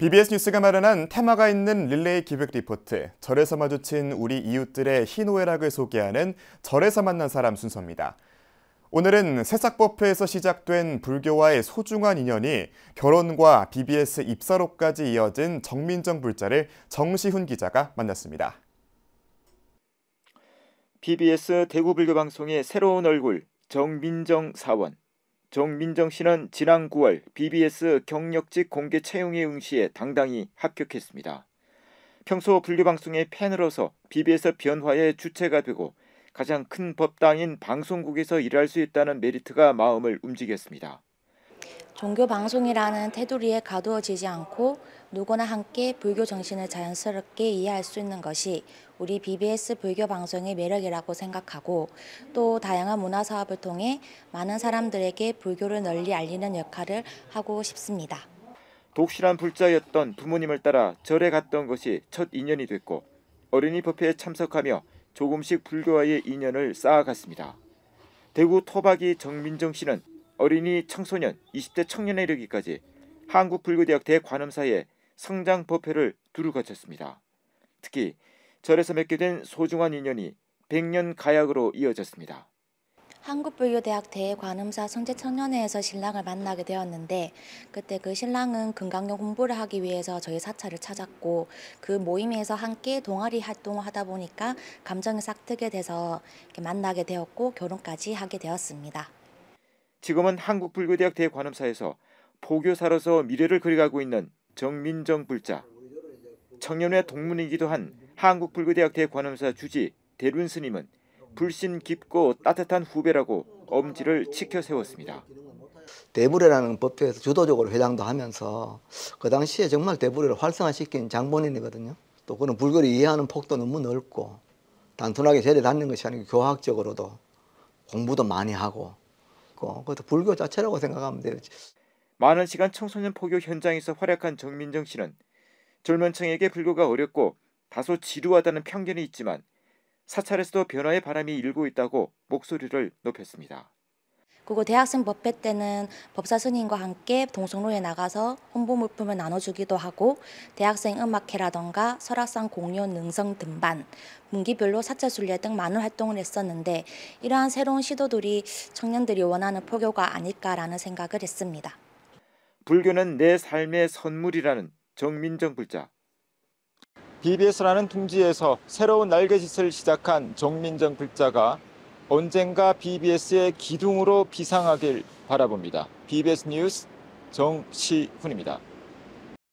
BBS 뉴스가 마련한 테마가 있는 릴레이 기획 리포트, 절에서 마주친 우리 이웃들의 희노애락을 소개하는 절에서 만난 사람 순서입니다. 오늘은 새싹버프에서 시작된 불교와의 소중한 인연이 결혼과 BBS 입사로까지 이어진 정민정 불자를 정시훈 기자가 만났습니다. BBS 대구불교방송의 새로운 얼굴 정민정 사원. 정민정 씨는 지난 9월 BBS 경력직 공개 채용에 응시해 당당히 합격했습니다. 평소 분류방송의 팬으로서 BBS 변화의 주체가 되고 가장 큰 법당인 방송국에서 일할 수 있다는 메리트가 마음을 움직였습니다. 종교 방송이라는 테두리에 가두어지지 않고 누구나 함께 불교 정신을 자연스럽게 이해할 수 있는 것이 우리 BBS 불교 방송의 매력이라고 생각하고 또 다양한 문화 사업을 통해 많은 사람들에게 불교를 널리 알리는 역할을 하고 싶습니다. 독실한 불자였던 부모님을 따라 절에 갔던 것이 첫 인연이 됐고 어린이 법회에 참석하며 조금씩 불교와의 인연을 쌓아갔습니다. 대구 토박이 정민정 씨는 어린이 청소년 20대 청년에 이르기까지 한국불교대학 대관음사의 성장 법회를 두루 거쳤습니다. 특히 절에서 맺게 된 소중한 인연이 백년 가약으로 이어졌습니다. 한국불교대학 대관음사 성재청년회에서 신랑을 만나게 되었는데 그때 그 신랑은 금강경 공부를 하기 위해서 저희 사찰을 찾았고 그 모임에서 함께 동아리 활동을 하다 보니까 감정이 싹 트게 돼서 만나게 되었고 결혼까지 하게 되었습니다. 지금은 한국불교대학 대관음사에서 포교사로서 미래를 그려가고 있는 정민정 불자, 청년회 동문이기도 한 한국불교대학 대관음사 주지 대륜 스님은 불신 깊고 따뜻한 후배라고 엄지를 치켜 세웠습니다. 대부례라는 법회에서 주도적으로 회장도 하면서 그 당시에 정말 대부례를 활성화시킨 장본인이거든요. 또 그는 불교를 이해하는 폭도 너무 넓고 단순하게 제례 닿는 것이 아니고 교학적으로도 공부도 많이 하고 있고 그것도 불교 자체라고 생각하면 되요 많은 시간 청소년 포교 현장에서 활약한 정민정 씨는 젊은층에게 불교가 어렵고 다소 지루하다는 편견이 있지만 사찰에서도 변화의 바람이 일고 있다고 목소리를 높였습니다. 그리고 대학생 법회 때는 법사 스님과 함께 동성로에 나가서 홍보 물품을 나눠주기도 하고 대학생 음악회라던가 설악산 공연 능성 등반, 분기별로 사자 순례 등 많은 활동을 했었는데 이러한 새로운 시도들이 청년들이 원하는 포교가 아닐까라는 생각을 했습니다. 불교는 내 삶의 선물이라는 정민정 불자. BBS라는 둥지에서 새로운 날개짓을 시작한 정민정 불자가 언젠가 BBS의 기둥으로 비상하길 바라봅니다. BBS 뉴스 정시훈입니다.